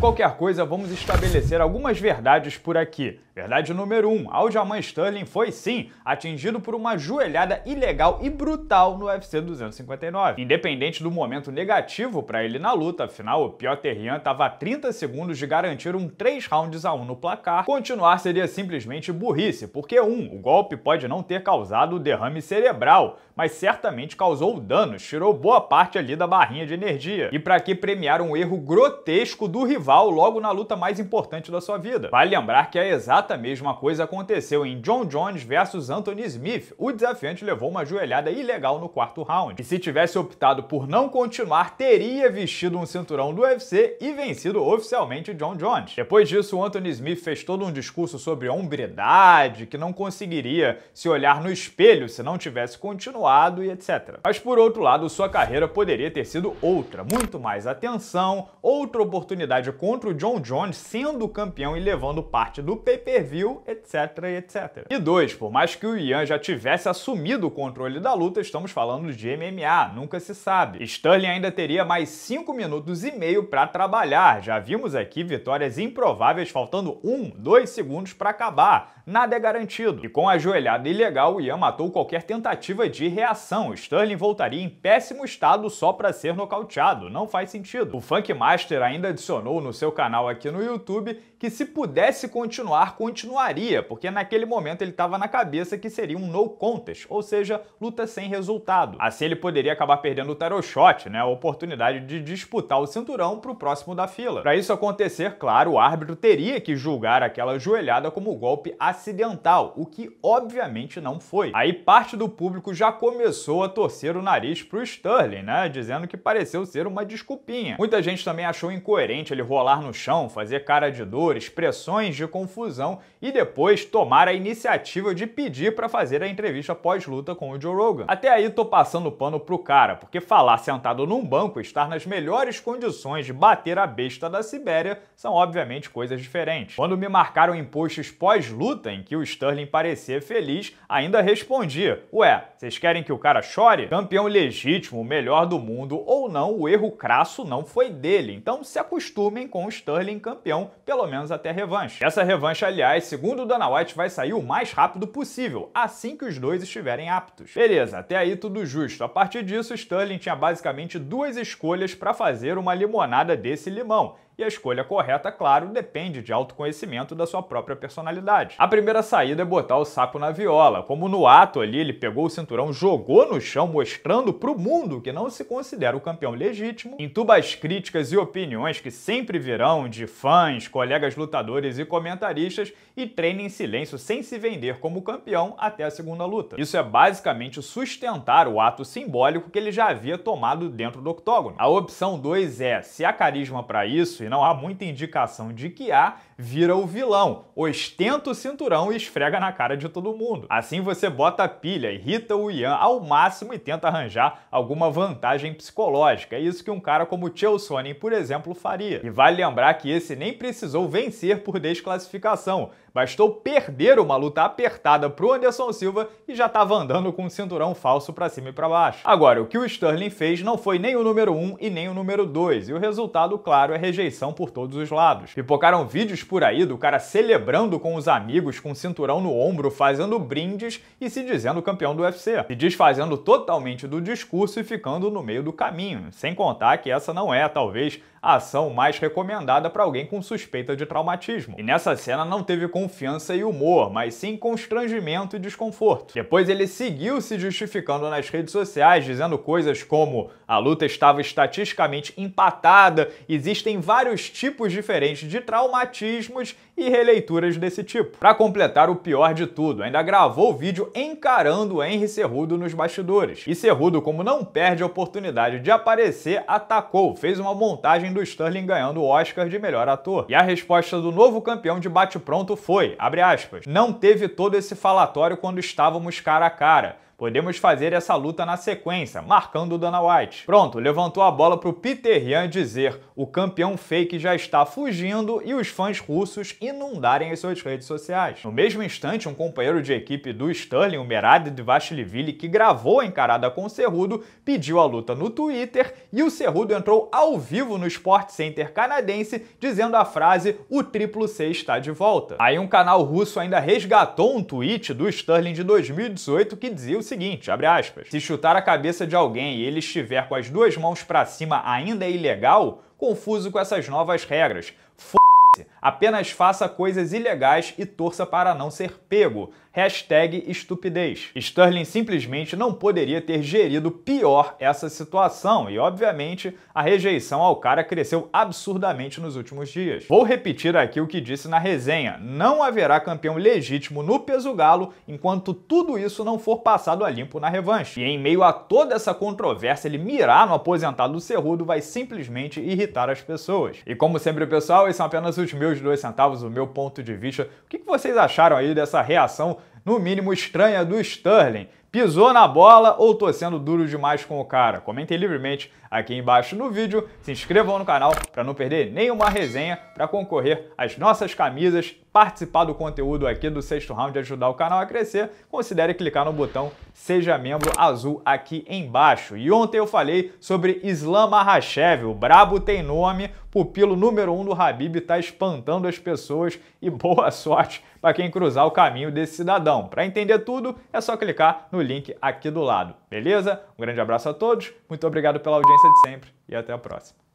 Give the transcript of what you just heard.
qualquer coisa, vamos estabelecer algumas verdades por aqui. Verdade número 1. Um, Aljamain Sterling foi, sim, atingido por uma joelhada ilegal e brutal no UFC 259. Independente do momento negativo para ele na luta, afinal, o Piotr Jan estava a 30 segundos de garantir um 3 rounds a 1 no placar, continuar seria simplesmente burrice, porque 1. Um, o golpe pode não ter causado o derrame cerebral, mas certamente causou danos, tirou boa parte ali da barrinha de energia. E para que premiar um erro grotesco do rival, rival logo na luta mais importante da sua vida. Vale lembrar que a é exata mesma coisa aconteceu em John Jones versus Anthony Smith. O desafiante levou uma joelhada ilegal no quarto round. E se tivesse optado por não continuar, teria vestido um cinturão do UFC e vencido oficialmente John Jones. Depois disso, Anthony Smith fez todo um discurso sobre hombridade, que não conseguiria se olhar no espelho se não tivesse continuado e etc. Mas por outro lado, sua carreira poderia ter sido outra, muito mais atenção, outra oportunidade contra o John Jones, sendo campeão e levando parte do pay-per-view, etc, etc. E dois, por mais que o Ian já tivesse assumido o controle da luta, estamos falando de MMA, nunca se sabe. Sterling ainda teria mais 5 minutos e meio para trabalhar. Já vimos aqui vitórias improváveis faltando 1, um, 2 segundos para acabar. Nada é garantido. E com a joelhada ilegal, o Ian matou qualquer tentativa de reação. Sterling voltaria em péssimo estado só para ser nocauteado. Não faz sentido. O Funk Master ainda adicionou no no seu canal aqui no YouTube que se pudesse continuar, continuaria, porque naquele momento ele estava na cabeça que seria um no contest, ou seja, luta sem resultado. Assim ele poderia acabar perdendo o tarot shot, né, a oportunidade de disputar o cinturão para o próximo da fila. Para isso acontecer, claro, o árbitro teria que julgar aquela joelhada como golpe acidental, o que obviamente não foi. Aí parte do público já começou a torcer o nariz para o Sterling, né, dizendo que pareceu ser uma desculpinha. Muita gente também achou incoerente ele rolar colar no chão, fazer cara de dor, expressões de confusão e depois tomar a iniciativa de pedir para fazer a entrevista pós-luta com o Joe Rogan. Até aí tô passando pano pro cara, porque falar sentado num banco, e estar nas melhores condições de bater a besta da Sibéria são obviamente coisas diferentes. Quando me marcaram em posts pós-luta em que o Sterling parecia feliz, ainda respondia: "Ué, vocês querem que o cara chore? Campeão legítimo, melhor do mundo ou não, o erro crasso não foi dele. Então se acostumem com o Sterling campeão, pelo menos até revanche. Essa revanche, aliás, segundo o Dana White, vai sair o mais rápido possível, assim que os dois estiverem aptos. Beleza, até aí tudo justo. A partir disso, Sterling tinha basicamente duas escolhas para fazer uma limonada desse limão e a escolha correta, claro, depende de autoconhecimento da sua própria personalidade. A primeira saída é botar o sapo na viola, como no ato ali ele pegou o cinturão, jogou no chão, mostrando pro mundo que não se considera o campeão legítimo, entuba as críticas e opiniões que sempre virão de fãs, colegas lutadores e comentaristas e treina em silêncio sem se vender como campeão até a segunda luta. Isso é basicamente sustentar o ato simbólico que ele já havia tomado dentro do octógono. A opção 2 é, se há carisma para isso e não há muita indicação de que há, vira o vilão, ostenta o cinturão e esfrega na cara de todo mundo. Assim você bota a pilha, irrita o Ian ao máximo e tenta arranjar alguma vantagem psicológica. É isso que um cara como Chelsonen, por exemplo, faria. E vale lembrar que esse nem precisou vencer por desclassificação, Bastou perder uma luta apertada pro Anderson Silva e já estava andando com um cinturão falso para cima e para baixo. Agora, o que o Sterling fez não foi nem o número 1 e nem o número 2, e o resultado, claro, é rejeição por todos os lados. Pipocaram vídeos por aí do cara celebrando com os amigos com o cinturão no ombro, fazendo brindes e se dizendo campeão do UFC, se desfazendo totalmente do discurso e ficando no meio do caminho, sem contar que essa não é, talvez, a ação mais recomendada para alguém com suspeita de traumatismo. E nessa cena não teve confiança e humor, mas sim constrangimento e desconforto. Depois ele seguiu se justificando nas redes sociais, dizendo coisas como a luta estava estatisticamente empatada, existem vários tipos diferentes de traumatismos e releituras desse tipo. Para completar o pior de tudo, ainda gravou o vídeo encarando o Henry Cerrudo nos bastidores. E Cerrudo, como não perde a oportunidade de aparecer, atacou, fez uma montagem do Sterling ganhando o Oscar de melhor ator. E a resposta do novo campeão de bate-pronto foi, abre aspas, não teve todo esse falatório quando estávamos cara a cara Podemos fazer essa luta na sequência, marcando o Dana White. Pronto, levantou a bola pro Peter Yan dizer o campeão fake já está fugindo e os fãs russos inundarem as suas redes sociais. No mesmo instante, um companheiro de equipe do Sterling, o Merad Dvashilvili, que gravou a encarada com o Cerrudo, pediu a luta no Twitter e o Cerrudo entrou ao vivo no Sport Center canadense dizendo a frase o triplo C está de volta. Aí um canal russo ainda resgatou um tweet do Sterling de 2018 que dizia o seguinte, abre aspas, se chutar a cabeça de alguém e ele estiver com as duas mãos para cima ainda é ilegal, confuso com essas novas regras. F Apenas faça coisas ilegais e torça para não ser pego. Hashtag estupidez. Sterling simplesmente não poderia ter gerido pior essa situação e, obviamente, a rejeição ao cara cresceu absurdamente nos últimos dias. Vou repetir aqui o que disse na resenha: não haverá campeão legítimo no peso galo enquanto tudo isso não for passado a limpo na revanche. E em meio a toda essa controvérsia, ele mirar no aposentado do Cerrudo vai simplesmente irritar as pessoas. E como sempre, pessoal, esses são é apenas os meus dois centavos, o meu ponto de vista. O que vocês acharam aí dessa reação, no mínimo estranha, do Sterling? Pisou na bola ou tô sendo duro demais com o cara? Comentem livremente aqui embaixo no vídeo, se inscrevam no canal para não perder nenhuma resenha para concorrer às nossas camisas participar do conteúdo aqui do sexto round e ajudar o canal a crescer, considere clicar no botão Seja Membro azul aqui embaixo. E ontem eu falei sobre Islam Mahashev, o brabo tem nome, pupilo número um do Habib está espantando as pessoas e boa sorte para quem cruzar o caminho desse cidadão. Para entender tudo, é só clicar no link aqui do lado, beleza? Um grande abraço a todos, muito obrigado pela audiência de sempre e até a próxima.